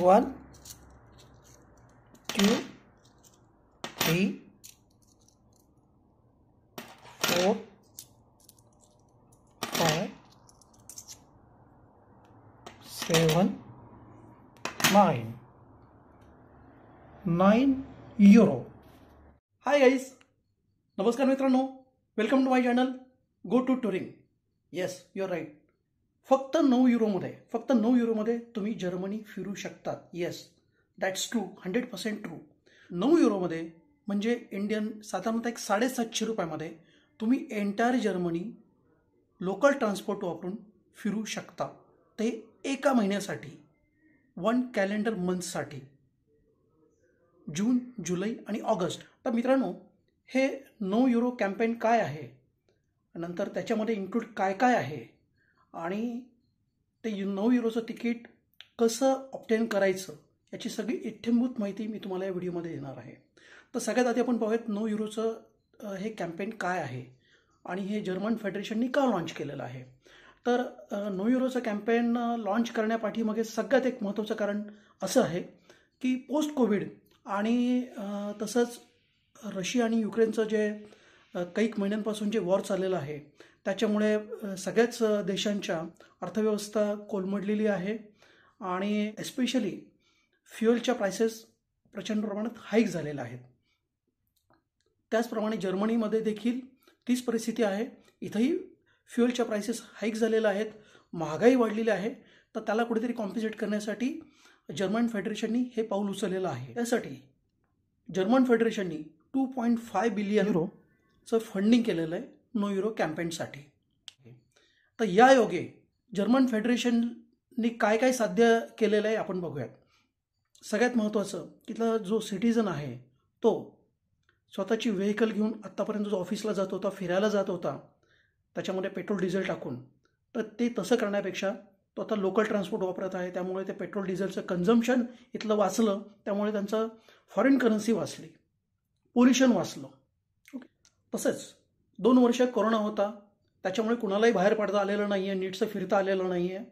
one two three four five seven nine nine euro hi ice नमस्कार मित्रांनो welcome to my channel go to touring yes you're right फक्त नऊ युरोमध्ये फक्त नऊ युरोमध्ये तुम्ही जर्मनी फिरू शकता yes that's true hundred percent true नऊ युरोमध्ये म्हणजे इंडियन साधारणतः एक साडेसातशे रुपयामध्ये तुम्ही एंटायर जर्मनी लोकल ट्रान्सपोर्ट वापरून फिरू शकता ते एका महिन्यासाठी वन कॅलेंडर मंथसाठी जून जुलै आणि ऑगस्ट तर मित्रांनो हे नो युरो कॅम्पेन काय आहे नंतर त्याच्यामध्ये इन्क्लूड काय काय आहे आणि ते यु नऊ युरोचं तिकीट कसं ऑप्टेन करायचं याची सगळी इठ्ठंभूत माहिती मी तुम्हाला या व्हिडिओमध्ये देणार आहे तर सगळ्यात आधी आपण पाहूयात नो युरोचं हे कॅम्पेन काय आहे आणि हे जर्मन फेडरेशननी का लॉन्च केलेलं आहे तर नो युरोचं कॅम्पेन लॉन्च करण्यापाठीमागे सगळ्यात एक महत्त्वाचं कारण असं आहे की पोस्ट कोविड आणि तसंच रशिया आणि युक्रेनचं जे काही महिन्यांपासून जे वॉर चाललेलं आहे त्याच्यामुळे सगळ्याच देशांच्या अर्थव्यवस्था कोलमडलेली आहे आणि एस्पेशली फ्युएलच्या प्रायसेस प्रचंड प्रमाणात हाईक झालेल्या आहेत त्याचप्रमाणे जर्मनीमध्ये देखील तीच परिस्थिती आहे इथंही फ्युएलच्या प्राइसेस हाईक झालेल्या आहेत महागाई वाढलेली आहे तर त्याला कुठेतरी कॉम्पन्सेट करण्यासाठी जर्मन फेडरेशननी हे पाऊल उचललेलं आहे त्यासाठी जर्मन फेडरेशननी two point five billion euro चं फंडिंग केलेलं आहे नो युरो कॅम्पेनसाठी तर या योगे जर्मन फेडरेशननी काय काय साध्य केलेलं आहे आपण बघूयात सगळ्यात महत्त्वाचं तिथला जो सिटीजन आहे तो स्वतःची व्हेकल घेऊन आत्तापर्यंत जो ऑफिसला जात होता फिरायला जात होता त्याच्यामध्ये पेट्रोल डिझेल टाकून तर ते तसं करण्यापेक्षा तो आता लोकल ट्रान्सपोर्ट वापरत आहे त्यामुळे ते पेट्रोल डिझेलचं कन्झम्पशन इथलं वाचलं त्यामुळे त्यांचं फॉरेन करन्सी वाचली पोल्युशन वाचलं तसंच दोन वर्ष कोरोना होता त्याच्यामुळे कुणालाही बाहेर पडता आलेलं नाही आहे नीटचं फिरता आलेलं नाही आहे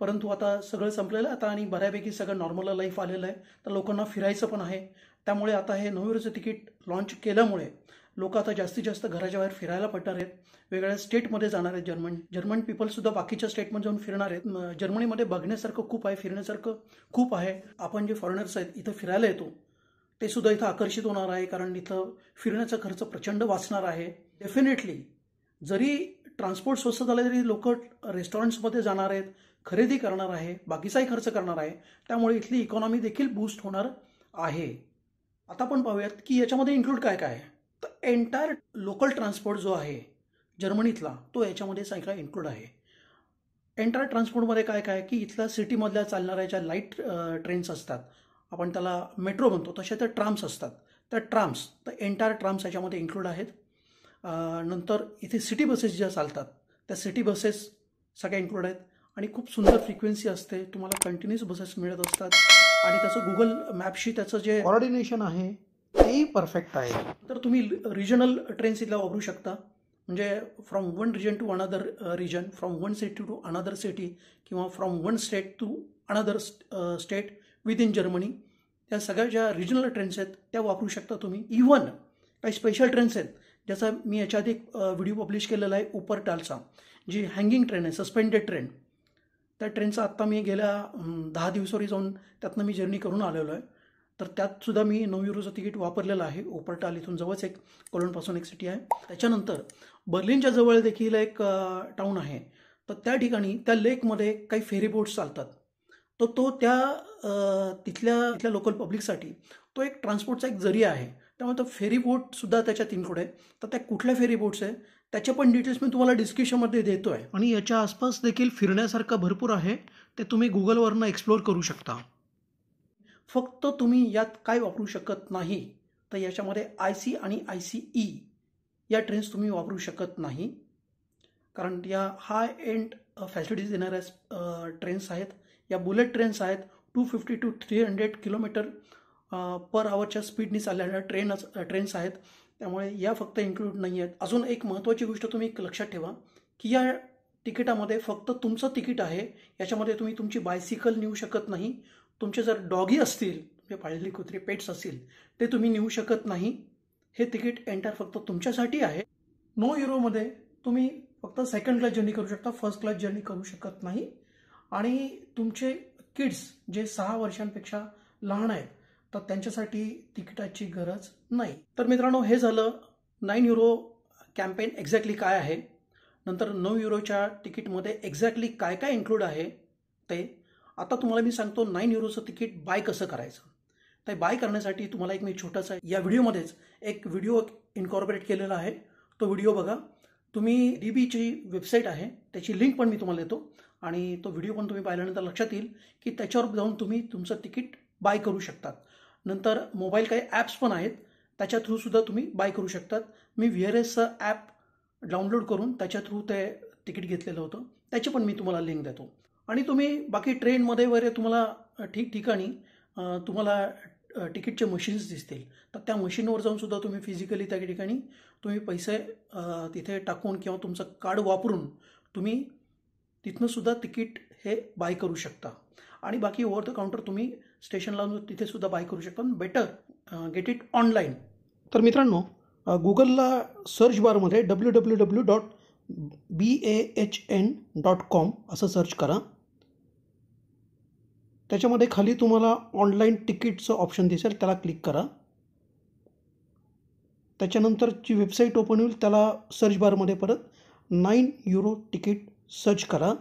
परंतु आता सगळं संपलेलं आता आणि बऱ्यापैकी सगळं नॉर्मल लाईफ आलेलं आहे तर लोकांना फिरायचं पण आहे त्यामुळे आता हे नववीचं तिकीट लॉन्च केल्यामुळे लोक आता जास्तीत जास्त घराच्या बाहेर फिरायला पडणार आहेत वेगवेगळ्या स्टेटमध्ये जाणार आहेत जर्मन जर्मन पीपलसुद्धा बाकीच्या स्टेटमध्ये जाऊन फिरणार आहेत जर्मनीमध्ये बघण्यासारखं खूप आहे फिरण्यासारखं खूप आहे आपण जे फॉरेनर्स आहेत इथं फिरायला येतो ते सुद्धा इथं आकर्षित होणार आहे कारण इथं फिरण्याचा खर्च प्रचंड वाचणार आहे डेफिनेटली जरी ट्रान्सपोर्ट स्वस्त झाले तरी लोक रेस्टॉरंट्समध्ये जाणार आहेत खरेदी करणार आहे बाकीचाही खर्च करणार आहे त्यामुळे इथली इकॉनॉमी देखील बूस्ट होणार आहे आता आपण पाहूयात की याच्यामध्ये इन्क्लूड काय काय आहे तर एंटायर लोकल ट्रान्सपोर्ट जो आहे जर्मनीतला तो याच्यामध्ये सगळा इन्क्लूड आहे एंटायर ट्रान्सपोर्टमध्ये काय काय की इथल्या सिटीमधल्या चालणाऱ्या ज्या लाईट ट्रेन्स असतात आपण त्याला मेट्रो म्हणतो तसे तर ट्राम्स असतात त्या ट्राम्स तर एंटायर ट्राम्स याच्यामध्ये इन्क्लूड आहेत नंतर इथे सिटी बसेस ज्या चालतात त्या सिटी बसेस सगळ्या इन्क्लूड आहेत आणि खूप सुंदर फ्रिक्वेन्सी असते तुम्हाला कंटिन्युअस बसेस मिळत असतात आणि त्याचं गुगल मॅपशी त्याचं जे कॉर्डिनेशन आहे तेही परफेक्ट आहे तर तुम्ही रिजनल ट्रेन्स इथल्या वापरू शकता म्हणजे from one region to another region from one city to another city किंवा from one state to another state within Germany त्या सगळ्या ज्या रिजनल ट्रेन्स आहेत त्या वापरू शकता तुम्ही इवन काही स्पेशल ट्रेन्स आहेत ज्याचा मी याच्या आधी एक व्हिडिओ पब्लिश केलेला आहे उपर टालचा जी हँगिंग ट्रेन आहे सस्पेंडेड ट्रेन त्या ट्रेनचा आत्ता मी गेल्या दहा दिवसावरी जाऊन त्यातनं मी जर्नी करून आलेलो आहे तर त्यातसुद्धा मी नऊ युरोचं तिकीट वापरलेलं आहे ओपरटाल इथून जवळच एक कोलोनपासून एक सिटी आहे त्याच्यानंतर बर्लिनच्या जवळ देखील एक टाऊन आहे तर त्या ठिकाणी त्या लेकमध्ये काही फेरी बोट्स चालतात तर तो त्या तिथल्या तिथल्या लोकल पब्लिकसाठी तो एक ट्रान्सपोर्टचा एक जरिया आहे त्यामुळे तो फेरी बोटसुद्धा त्याच्यात इन्क्लूड आहे तर त्या कुठल्या फेरी बोट्स आहे त्याचे पण डिटेल्स मी तुम्हाला डिस्क्रिप्शनमध्ये देतो आहे आणि याच्या आसपास देखील फिरण्यासारखं भरपूर आहे ते तुम्ही गुगलवरनं एक्सप्लोअर करू शकता फक्त तुम्ही यात काय वापरू शकत नाही तर याच्यामध्ये आय सी आणि आय सी ई या ट्रेन्स तुम्ही वापरू शकत नाही कारण या हाय एंड फॅसिलिटीज देणाऱ्या ट्रेन्स आहेत या बुलेट ट्रेन्स आहेत two fifty two three hundred kilometre per आवरच्या स्पीडनी चालणाऱ्या ट्रेन ट्रेन्स आहेत त्यामुळे या फक्त इन्क्लूड नाही आहेत अजून एक महत्त्वाची गोष्ट तुम्ही लक्षात ठेवा की या तिकिटामध्ये फक्त तुमचं तिकीट आहे याच्यामध्ये तुम्ही तुमची बायसिकल नेऊ शकत नाही तुमचे जर डॉगी असतील म्हणजे पाळलेली कुत्री पेट्स असतील ते तुम्ही नेऊ शकत नाही हे तिकीट एंटर फक्त तुमच्यासाठी आहे नो युरोमध्ये तुम्ही फक्त सेकंड क्लास जर्नी करू शकता फर्स्ट क्लास जर्नी करू शकत नाही आणि तुमचे किड्स जे सहा वर्षांपेक्षा लहान आहेत तर त्यांच्यासाठी तिकिटाची गरज नाही तर मित्रांनो हे झालं नाईन युरो कॅम्पेन एक्झॅक्टली काय आहे नंतर नऊ युरोच्या तिकीटमध्ये एक्झॅक्टली काय काय इन्क्लूड आहे ते आता तुम्हाला मी सांगतो नाईन युरोचं तिकीट बाय कसं करायचं ते बाय करण्यासाठी तुम्हाला एक मी छोटासा या व्हिडिओमध्येच एक व्हिडिओ इन्कॉर्पोरेट केलेला आहे तो व्हिडिओ बघा तुम्ही डीबीची वेबसाईट आहे त्याची लिंक पण मी तुम्हाला देतो आणि तो व्हिडिओ पण तुम्ही पाहिल्यानंतर लक्षात येईल की त्याच्यावर जाऊन तुम्ही तुमचं तिकीट बाय करू शकतात नंतर मोबाईल काही ॲप्स पण आहेत त्याच्या थ्रूसुद्धा तुम्ही बाय करू शकतात मी व्ही आर एसचं ॲप डाउनलोड करून त्याच्या थ्रू ते तिकीट घेतलेलं होतं त्याची पण मी तुम्हाला लिंक देतो आणि तुम्ही बाकी ट्रेनमध्ये वगैरे तुम्हाला ठिकठिकाणी तुम्हाला तिकीटचे मशीन्स दिसतील तर त्या मशीनवर जाऊन सुद्धा तुम्ही फिजिकली त्या ठिकाणी तुम्ही पैसे तिथे टाकून किंवा तुमचं कार्ड वापरून तुम्ही सुद्धा तिकीट हे बाय करू शकता आणि बाकी ओव्हर द काउंटर तुम्ही स्टेशनला तिथे सुद्धा बाय करू शकता बेटर गेट इट ऑनलाईन तर मित्रांनो गुगलला सर्च बारमध्ये W W W dot B A H N dot com असं सर्च करा त्याच्यामध्ये खाली तुम्हाला ऑनलाईन तिकीटचं ऑप्शन दिसेल त्याला क्लिक करा त्याच्यानंतर जी वेबसाईट ओपन होईल त्याला सर्च बारमध्ये परत नाईन युरो तिकीट सर्च करा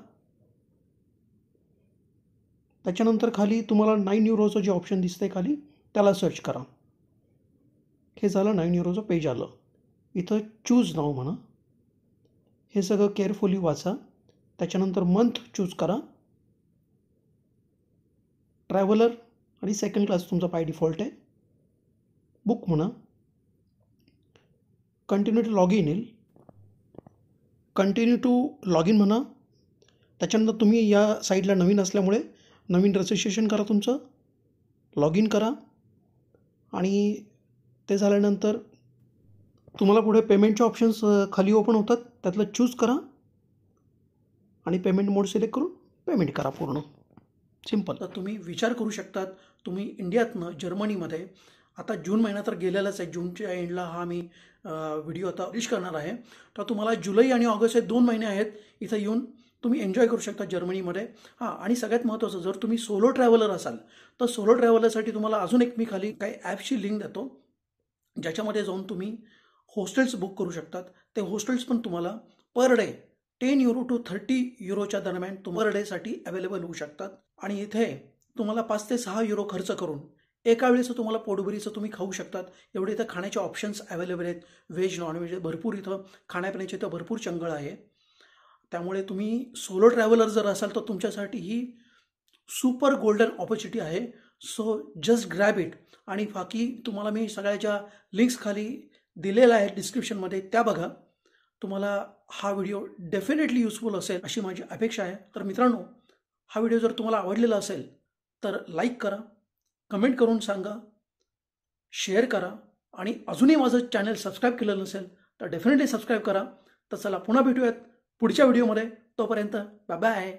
त्याच्यानंतर खाली तुम्हाला नाईन युरोचं जे ऑप्शन दिसतं आहे खाली त्याला सर्च करा हे झालं नाईन युरोचं पेज आलं इथं चूज नाव म्हणा हे सगळं केअरफुली वाचा त्याच्यानंतर मंथ चूज करा ट्रॅव्हलर आणि सेकंड क्लास तुमचा पाय डिफॉल्ट आहे बुक म्हणा कंटिन्यू टू लॉग इन येईल कंटिन्यू टू लॉग इन म्हणा त्याच्यानंतर तुम्ही या साईडला नवीन असल्यामुळे नवीन रजिस्ट्रेशन करा तुमचं लॉग इन करा आणि ते झाल्यानंतर तुम्हाला पुढे पेमेंटचे ऑप्शन्स खाली ओपन होतात त्यातलं चूज करा आणि पेमेंट मोड सिलेक्ट करून पेमेंट करा पूर्ण सिम्पल तर तुम्ही विचार करू शकतात तुम्ही इंडियातनं जर्मनीमध्ये आता जून महिना तर गेलेलाच आहे जूनच्या एंडला हा मी व्हिडिओ आता पब्लिश करणार आहे तर तुम्हाला जुलै आणि ऑगस्ट हे दोन महिने आहेत इथं येऊन तुम्ही एन्जॉय करू शकता जर्मनीमध्ये हां आणि सगळ्यात महत्त्वाचं जर तुम्ही सोलो ट्रॅव्हलर असाल तर सोलो ट्रॅव्हलरसाठी तुम्हाला अजून एक मी खाली काही ॲप्सची लिंक देतो ज्याच्यामध्ये जाऊन तुम्ही हॉस्टेल्स बुक करू शकतात ते हॉस्टेल्स पण तुम्हाला per day ten euro to thirty युरोच्या दरम्यान तुम पर डेसाठी अवेलेबल होऊ शकतात आणि इथे तुम्हाला पाच ते सहा युरो खर्च करून एका वेळेचं तुम्हाला पोटभरीचं तुम्ही खाऊ शकतात एवढे इथं खाण्याचे ऑप्शन्स अवेलेबल आहेत व्हेज नॉनव्हेज भरपूर इथं खाण्यापिण्याचे इथं भरपूर चंगळ आहे त्यामुळे तुम्ही सोलो ट्रॅव्हलर जर असाल तर तुमच्यासाठी ही सुपर गोल्डन ऑपॉर्च्युनिटी आहे सो जस्ट ग्रॅब इट आणि बाकी तुम्हाला मी सगळ्याच्या लिंक्स खाली दिलेल्या आहेत डिस्क्रिप्शनमध्ये त्या बघा तुम्हाला हा व्हिडिओ डेफिनेटली युजफुल असेल अशी माझी अपेक्षा आहे तर मित्रांनो हा व्हिडिओ जर तुम्हाला आवडलेला असेल तर लाईक करा कमेंट करून सांगा शेअर करा आणि अजूनही माझं चॅनल सबस्क्राईब केलेलं नसेल तर डेफिनेटली सबस्क्राईब करा तर चला पुन्हा भेटूयात पुढच्या व्हिडिओमध्ये तोपर्यंत बाय बाय